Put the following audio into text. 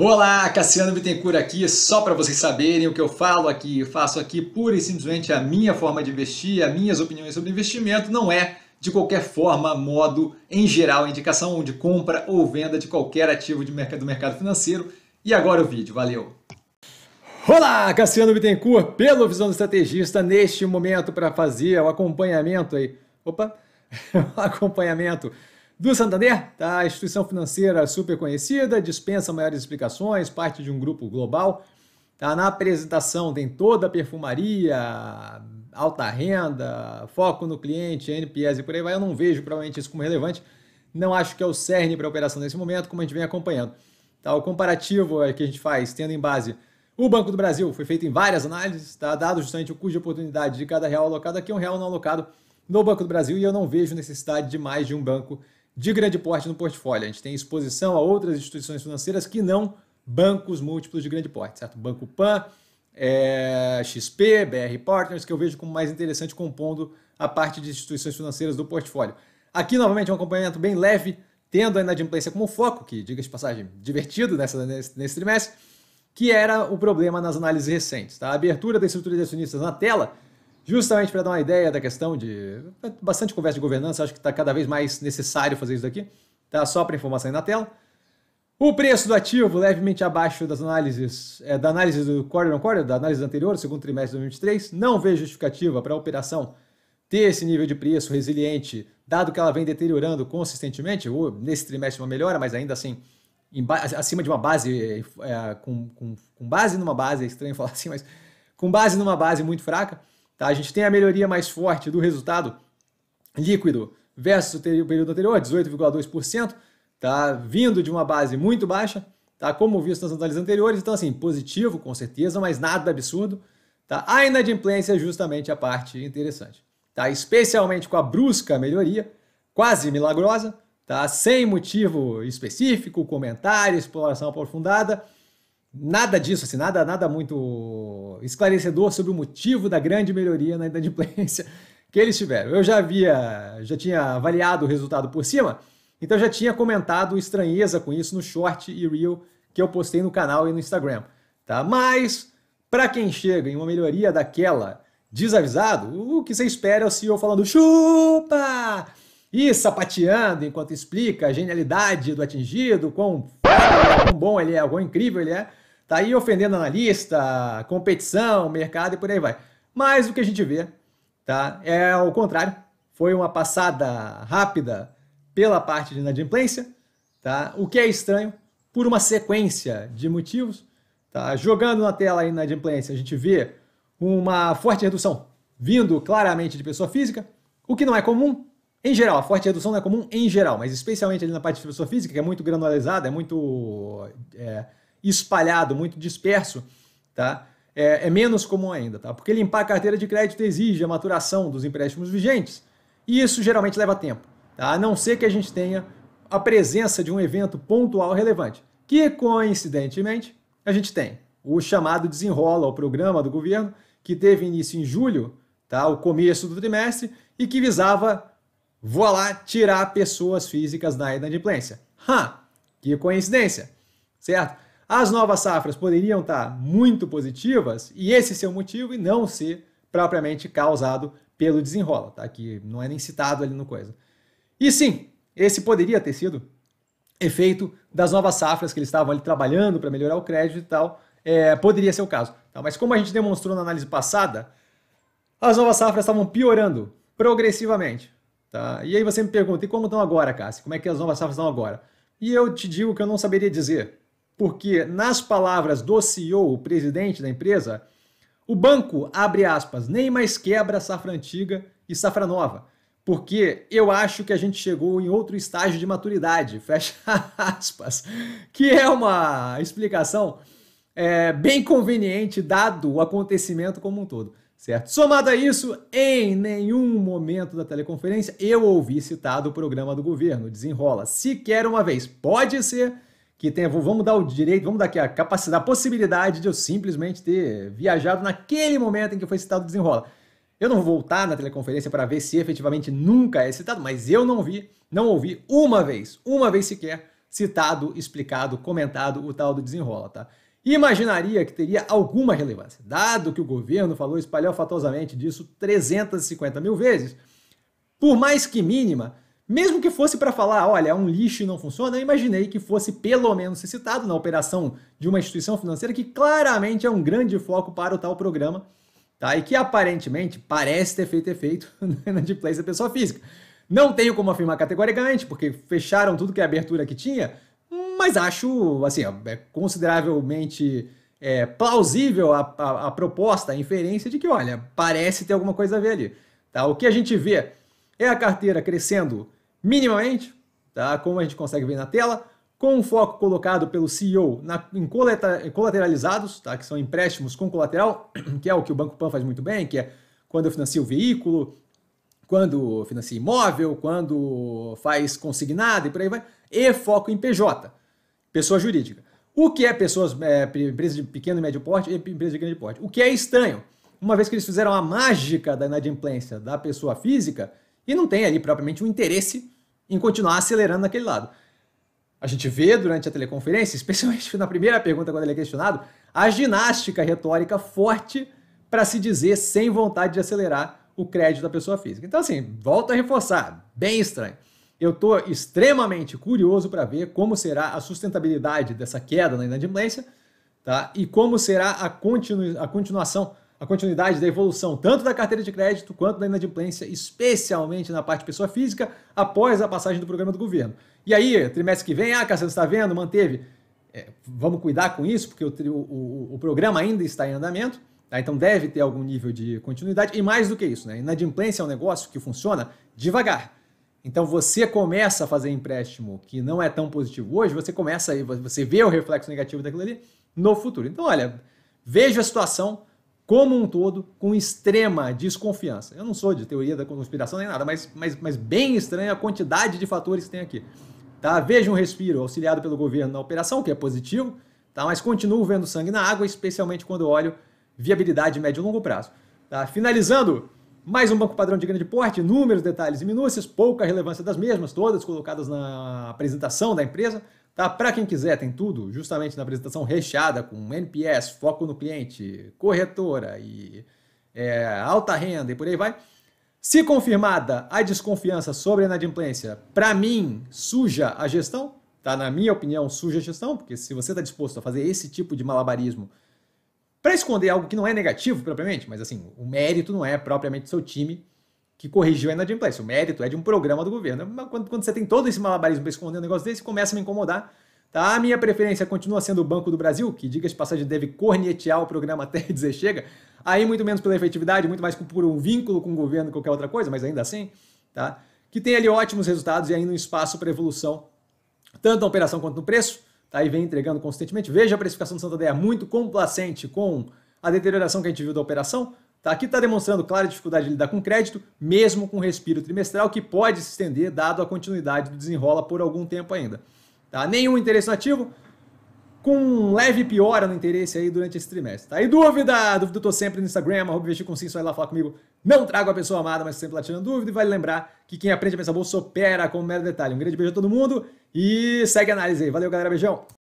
Olá, Cassiano Bittencourt aqui, só para vocês saberem o que eu falo aqui, eu faço aqui pura e simplesmente a minha forma de investir, as minhas opiniões sobre investimento, não é de qualquer forma, modo, em geral, indicação de compra ou venda de qualquer ativo de mercado, do mercado financeiro. E agora o vídeo, valeu! Olá, Cassiano Bittencourt, pelo Visão do Estrategista, neste momento para fazer o acompanhamento aí, opa, o acompanhamento do Santander, tá? instituição financeira super conhecida, dispensa maiores explicações, parte de um grupo global. Tá? Na apresentação tem toda a perfumaria, alta renda, foco no cliente, NPS e por aí vai. Eu não vejo provavelmente isso como relevante. Não acho que é o cerne para a operação nesse momento, como a gente vem acompanhando. Tá? O comparativo é que a gente faz, tendo em base o Banco do Brasil, foi feito em várias análises, tá? dado justamente o custo de oportunidade de cada real alocado, aqui é um real não alocado no Banco do Brasil, e eu não vejo necessidade de mais de um banco de grande porte no portfólio. A gente tem exposição a outras instituições financeiras que não bancos múltiplos de grande porte, certo? Banco Pan, é, XP, BR Partners, que eu vejo como mais interessante compondo a parte de instituições financeiras do portfólio. Aqui, novamente, é um acompanhamento bem leve, tendo a inadimplência como foco, que, diga de passagem, divertido nessa, nesse, nesse trimestre, que era o problema nas análises recentes. Tá? A abertura da estrutura de acionistas na tela justamente para dar uma ideia da questão de é bastante conversa de governança, acho que está cada vez mais necessário fazer isso daqui, tá? Só para informação aí na tela. O preço do ativo levemente abaixo das análises, é, da análise do quarter on quarter, da análise anterior, segundo trimestre de 2023, não vejo justificativa para a operação ter esse nível de preço resiliente, dado que ela vem deteriorando consistentemente, ou nesse trimestre uma melhora, mas ainda assim acima de uma base, é, com, com, com base numa base, é estranho falar assim, mas com base numa base muito fraca. Tá? A gente tem a melhoria mais forte do resultado líquido versus o período anterior, 18,2%, tá? vindo de uma base muito baixa, tá? como visto nas análises anteriores. Então, assim, positivo, com certeza, mas nada absurdo. Tá? A inadimplência é justamente a parte interessante. Tá? Especialmente com a brusca melhoria, quase milagrosa, tá? sem motivo específico, comentário, exploração aprofundada nada disso, assim, nada, nada muito esclarecedor sobre o motivo da grande melhoria na inadimplência que eles tiveram. Eu já havia, já tinha avaliado o resultado por cima, então já tinha comentado estranheza com isso no short e reel que eu postei no canal e no Instagram, tá? Mas para quem chega em uma melhoria daquela desavisado, o que você espera é o CEO falando chupa! e sapateando enquanto explica a genialidade do atingido, quão, quão bom ele é, quão incrível ele é. Tá aí ofendendo analista, competição, mercado e por aí vai. Mas o que a gente vê tá, é o contrário. Foi uma passada rápida pela parte de inadimplência, tá? o que é estranho, por uma sequência de motivos. Tá? Jogando na tela aí inadimplência, a gente vê uma forte redução vindo claramente de pessoa física, o que não é comum, em geral, a forte redução não é comum em geral, mas especialmente ali na parte de filosofia física, que é muito granularizada, é muito é, espalhado, muito disperso, tá? É, é, menos comum ainda, tá? Porque limpar a carteira de crédito exige a maturação dos empréstimos vigentes, e isso geralmente leva tempo, tá? A não ser que a gente tenha a presença de um evento pontual relevante, que coincidentemente a gente tem. O chamado desenrola, o programa do governo, que teve início em julho, tá? o começo do trimestre, e que visava Vou lá tirar pessoas físicas da inadimplência. Ha! Que coincidência, certo? As novas safras poderiam estar tá muito positivas e esse ser o motivo e não ser propriamente causado pelo desenrola, tá? Que não é nem citado ali no coisa. E sim, esse poderia ter sido efeito das novas safras que eles estavam ali trabalhando para melhorar o crédito e tal, é, poderia ser o caso. Tá? Mas como a gente demonstrou na análise passada, as novas safras estavam piorando progressivamente. Tá? E aí você me pergunta, e como estão agora, Cássio? Como é que as novas safras estão agora? E eu te digo que eu não saberia dizer, porque nas palavras do CEO, o presidente da empresa, o banco, abre aspas, nem mais quebra safra antiga e safra nova, porque eu acho que a gente chegou em outro estágio de maturidade, fecha aspas, que é uma explicação é, bem conveniente dado o acontecimento como um todo certo? Somado a isso, em nenhum momento da teleconferência eu ouvi citado o programa do governo, desenrola, sequer uma vez. Pode ser que tenha, vamos dar o direito, vamos dar aqui a capacidade, a possibilidade de eu simplesmente ter viajado naquele momento em que foi citado desenrola. Eu não vou voltar na teleconferência para ver se efetivamente nunca é citado, mas eu não vi, não ouvi uma vez, uma vez sequer citado, explicado, comentado o tal do desenrola, tá? imaginaria que teria alguma relevância, dado que o governo falou espalhafatosamente disso 350 mil vezes. Por mais que mínima, mesmo que fosse para falar, olha, é um lixo e não funciona, eu imaginei que fosse pelo menos citado na operação de uma instituição financeira que claramente é um grande foco para o tal programa, tá? E que aparentemente parece ter feito efeito na de da pessoa física. Não tenho como afirmar categoricamente, porque fecharam tudo que é abertura que tinha, mas acho, assim, é consideravelmente é, plausível a, a, a, proposta, a inferência de que, olha, parece ter alguma coisa a ver ali. Tá? O que a gente vê é a carteira crescendo minimamente, tá? como a gente consegue ver na tela, com o foco colocado pelo CEO na, em, coleta, colateralizados, tá? que são empréstimos com colateral, que é o que o Banco Pan faz muito bem, que é quando eu financio o veículo, quando financia imóvel, quando faz consignado e por aí vai, e foco em PJ pessoa jurídica. O que é pessoas, é, empresa de pequeno e médio porte e empresa de grande porte? O que é estranho, uma vez que eles fizeram a mágica da inadimplência da pessoa física e não tem ali propriamente um interesse em continuar acelerando naquele lado. A gente vê durante a teleconferência, especialmente na primeira pergunta, quando ele é questionado, a ginástica retórica forte para se dizer sem vontade de acelerar o crédito da pessoa física. Então, assim, volta a reforçar, bem estranho. Eu estou extremamente curioso para ver como será a sustentabilidade dessa queda na inadimplência tá? e como será a, continu, a continuação, a continuidade da evolução tanto da carteira de crédito quanto da inadimplência, especialmente na parte pessoa física, após a passagem do programa do governo. E aí, trimestre que vem, ah, Cassandra, está vendo? Manteve. É, vamos cuidar com isso, porque o, o, o programa ainda está em andamento. Tá? Então deve ter algum nível de continuidade. E mais do que isso, né? Inadimplência é um negócio que funciona devagar. Então você começa a fazer empréstimo que não é tão positivo hoje, você começa aí, você vê o reflexo negativo daquilo ali no futuro. Então, olha, veja a situação como um todo com extrema desconfiança. Eu não sou de teoria da conspiração nem nada, mas, mas, mas bem estranha a quantidade de fatores que tem aqui. Tá? Veja um respiro auxiliado pelo governo na operação, que é positivo, tá? mas continuo vendo sangue na água, especialmente quando olho viabilidade médio e longo prazo. Tá? Finalizando, mais um banco padrão de grande porte, números, detalhes e minúcias, pouca relevância das mesmas, todas colocadas na apresentação da empresa. Tá? Para quem quiser, tem tudo justamente na apresentação recheada com NPS, foco no cliente, corretora e é, alta renda e por aí vai. Se confirmada a desconfiança sobre a inadimplência, para mim, suja a gestão, tá? Na minha opinião, suja a gestão, porque se você está disposto a fazer esse tipo de malabarismo para esconder algo que não é negativo propriamente, mas assim, o mérito não é propriamente do seu time que corrigiu a inadimplência. O mérito é de um programa do governo. Quando, quando você tem todo esse malabarismo para esconder um negócio desse, começa a me incomodar. Tá? A minha preferência continua sendo o Banco do Brasil, que, diga de passagem, deve cornetear o programa até dizer chega. Aí, muito menos pela efetividade, muito mais por um vínculo com o governo, qualquer outra coisa, mas ainda assim, tá? que tem ali ótimos resultados e ainda um espaço para evolução, tanto na operação quanto no preço tá aí vem entregando constantemente Veja a precificação do Santander, muito complacente com a deterioração que a gente viu da operação. Tá, aqui está demonstrando clara dificuldade de lidar com crédito, mesmo com respiro trimestral, que pode se estender dado a continuidade do desenrola por algum tempo ainda. Tá? Nenhum interesse nativo, com um leve piora no interesse aí durante esse trimestre. Tá? E dúvida? Dúvida eu tô sempre no Instagram, arroba investir com sim, só ir lá falar comigo. Não trago a pessoa amada, mas sempre lá tirando dúvida. E vale lembrar que quem aprende a pensar bolsa opera com um mero detalhe. Um grande beijo a todo mundo e segue a análise aí. Valeu, galera. Beijão.